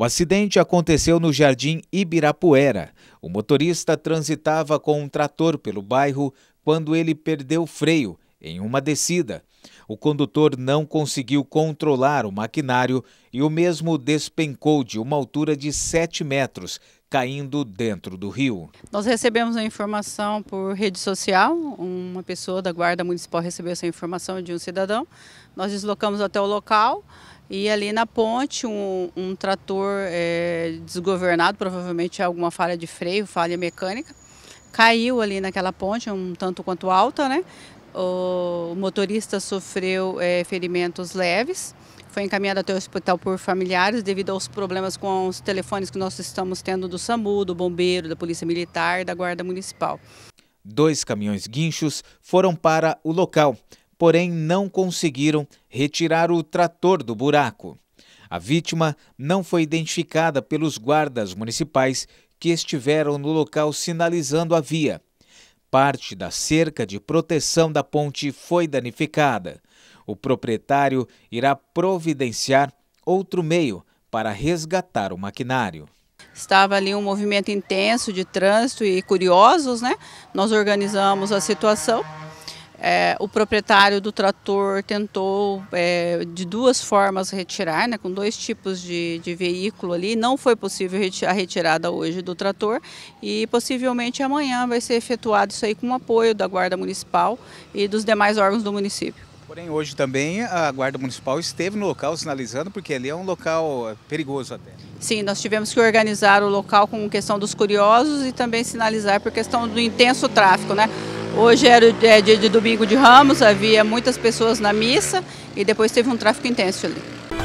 O acidente aconteceu no Jardim Ibirapuera. O motorista transitava com um trator pelo bairro quando ele perdeu freio em uma descida. O condutor não conseguiu controlar o maquinário e o mesmo despencou de uma altura de 7 metros, caindo dentro do rio. Nós recebemos a informação por rede social, uma pessoa da Guarda Municipal recebeu essa informação de um cidadão. Nós deslocamos até o local. E ali na ponte, um, um trator é, desgovernado, provavelmente é alguma falha de freio, falha mecânica, caiu ali naquela ponte, um tanto quanto alta, né? O motorista sofreu é, ferimentos leves, foi encaminhado até o hospital por familiares devido aos problemas com os telefones que nós estamos tendo do SAMU, do bombeiro, da Polícia Militar e da Guarda Municipal. Dois caminhões guinchos foram para o local porém não conseguiram retirar o trator do buraco. A vítima não foi identificada pelos guardas municipais que estiveram no local sinalizando a via. Parte da cerca de proteção da ponte foi danificada. O proprietário irá providenciar outro meio para resgatar o maquinário. Estava ali um movimento intenso de trânsito e curiosos, né? Nós organizamos a situação é, o proprietário do trator tentou é, de duas formas retirar, né, com dois tipos de, de veículo ali. Não foi possível a retirada hoje do trator e possivelmente amanhã vai ser efetuado isso aí com o apoio da Guarda Municipal e dos demais órgãos do município. Porém, hoje também a Guarda Municipal esteve no local sinalizando, porque ali é um local é, perigoso até. Sim, nós tivemos que organizar o local com questão dos curiosos e também sinalizar por questão do intenso tráfego, né? Hoje era é, dia de domingo de Ramos, havia muitas pessoas na missa e depois teve um tráfico intenso ali.